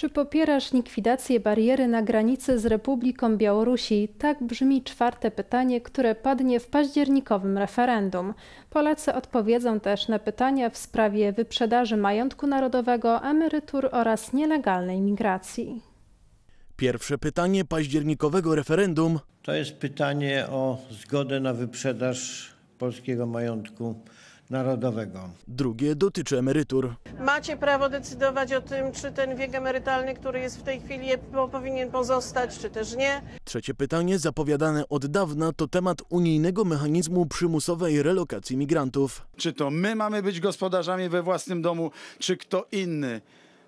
Czy popierasz likwidację bariery na granicy z Republiką Białorusi? Tak brzmi czwarte pytanie, które padnie w październikowym referendum. Polacy odpowiedzą też na pytania w sprawie wyprzedaży majątku narodowego, emerytur oraz nielegalnej migracji. Pierwsze pytanie październikowego referendum. To jest pytanie o zgodę na wyprzedaż polskiego majątku Narodowego. Drugie dotyczy emerytur. Macie prawo decydować o tym, czy ten wiek emerytalny, który jest w tej chwili, powinien pozostać, czy też nie. Trzecie pytanie, zapowiadane od dawna, to temat unijnego mechanizmu przymusowej relokacji migrantów. Czy to my mamy być gospodarzami we własnym domu, czy kto inny?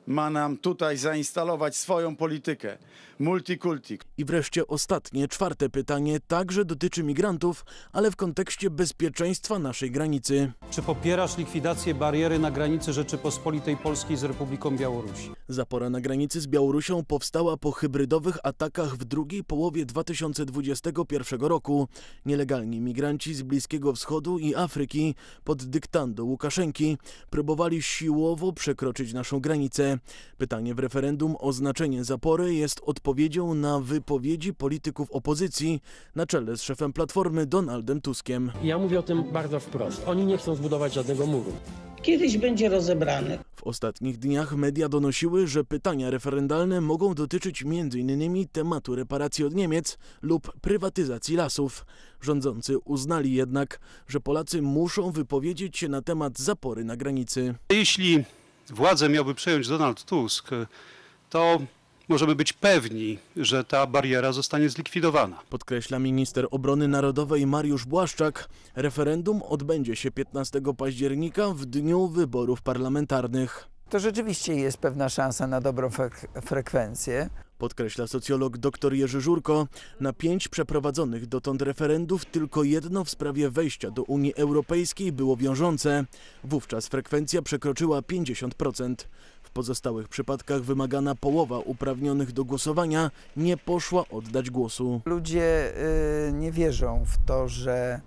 ma nam tutaj zainstalować swoją politykę. Multikulti. I wreszcie ostatnie, czwarte pytanie także dotyczy migrantów, ale w kontekście bezpieczeństwa naszej granicy. Czy popierasz likwidację bariery na granicy Rzeczypospolitej Polskiej z Republiką Białorusi? Zapora na granicy z Białorusią powstała po hybrydowych atakach w drugiej połowie 2021 roku. Nielegalni migranci z Bliskiego Wschodu i Afryki pod dyktando Łukaszenki próbowali siłowo przekroczyć naszą granicę. Pytanie w referendum o znaczenie zapory jest odpowiedzią na wypowiedzi polityków opozycji na czele z szefem Platformy Donaldem Tuskiem. Ja mówię o tym bardzo wprost. Oni nie chcą zbudować żadnego muru kiedyś będzie rozebrany. W ostatnich dniach media donosiły, że pytania referendalne mogą dotyczyć m.in. tematu reparacji od Niemiec lub prywatyzacji lasów. Rządzący uznali jednak, że Polacy muszą wypowiedzieć się na temat zapory na granicy. Jeśli władzę miałby przejąć Donald Tusk, to możemy być pewni, że ta bariera zostanie zlikwidowana. Podkreśla minister obrony narodowej Mariusz Błaszczak. Referendum odbędzie się 15 października w dniu wyborów parlamentarnych. To rzeczywiście jest pewna szansa na dobrą frek frekwencję. Podkreśla socjolog dr Jerzy Żurko, na pięć przeprowadzonych dotąd referendów tylko jedno w sprawie wejścia do Unii Europejskiej było wiążące. Wówczas frekwencja przekroczyła 50%. W pozostałych przypadkach wymagana połowa uprawnionych do głosowania nie poszła oddać głosu. Ludzie y, nie wierzą w to, że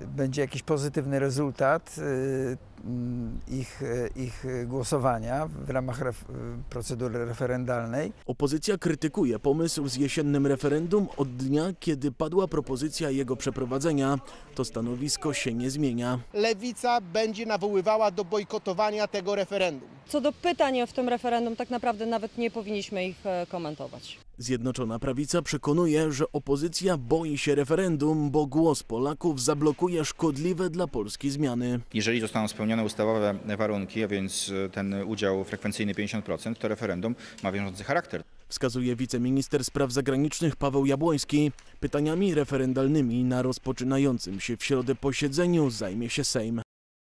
y, będzie jakiś pozytywny rezultat y, Mm, ich, e, ich głosowania w ramach ref, e, procedury referendalnej. Opozycja krytykuje pomysł z jesiennym referendum od dnia, kiedy padła propozycja jego przeprowadzenia. To stanowisko się nie zmienia. Lewica będzie nawoływała do bojkotowania tego referendum. Co do pytań w tym referendum, tak naprawdę nawet nie powinniśmy ich e, komentować. Zjednoczona prawica przekonuje, że opozycja boi się referendum, bo głos Polaków zablokuje szkodliwe dla Polski zmiany. Jeżeli zostaną spełnione spełnione ustawowe warunki, a więc e, ten udział frekwencyjny 50%, to referendum ma wiążący charakter. Wskazuje wiceminister spraw zagranicznych Paweł Jabłoński. Pytaniami referendalnymi na rozpoczynającym się w środę posiedzeniu zajmie się Sejm.